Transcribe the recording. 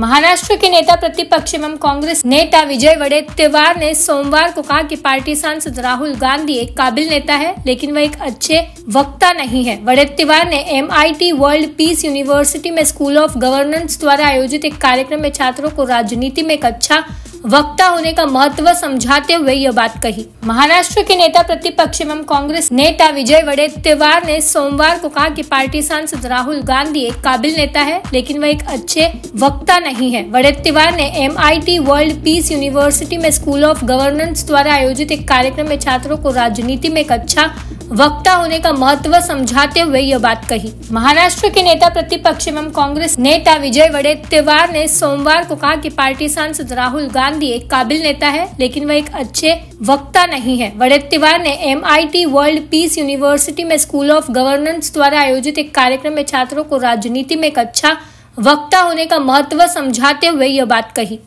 महाराष्ट्र के नेता प्रतिपक्ष एवं कांग्रेस नेता विजय वडे तिवार ने सोमवार को कहा कि पार्टी सांसद राहुल गांधी एक काबिल नेता है लेकिन वह एक अच्छे वक्ता नहीं है वडे तिवार ने एम वर्ल्ड पीस यूनिवर्सिटी में स्कूल ऑफ गवर्नेंस द्वारा आयोजित एक कार्यक्रम में छात्रों को राजनीति में एक अच्छा वक्ता होने का महत्व समझाते हुए यह बात कही महाराष्ट्र के नेता प्रतिपक्ष एवं कांग्रेस नेता विजय तिवार ने सोमवार को कहा कि पार्टी सांसद राहुल गांधी एक काबिल नेता है लेकिन वह एक अच्छे वक्ता नहीं है तिवार ने एम वर्ल्ड पीस यूनिवर्सिटी में स्कूल ऑफ गवर्नेंस द्वारा आयोजित एक कार्यक्रम में छात्रों को राजनीति में एक अच्छा वक्ता होने का महत्व समझाते हुए यह बात कही महाराष्ट्र के नेता प्रतिपक्ष एवं कांग्रेस नेता विजय तिवार ने सोमवार को कहा कि पार्टी सांसद राहुल गांधी एक काबिल नेता है लेकिन वह एक अच्छे वक्ता नहीं है तिवार ने एम वर्ल्ड पीस यूनिवर्सिटी में स्कूल ऑफ गवर्नेंस द्वारा आयोजित एक कार्यक्रम में छात्रों को राजनीति में एक अच्छा वक्ता होने का महत्व समझाते हुए यह बात कही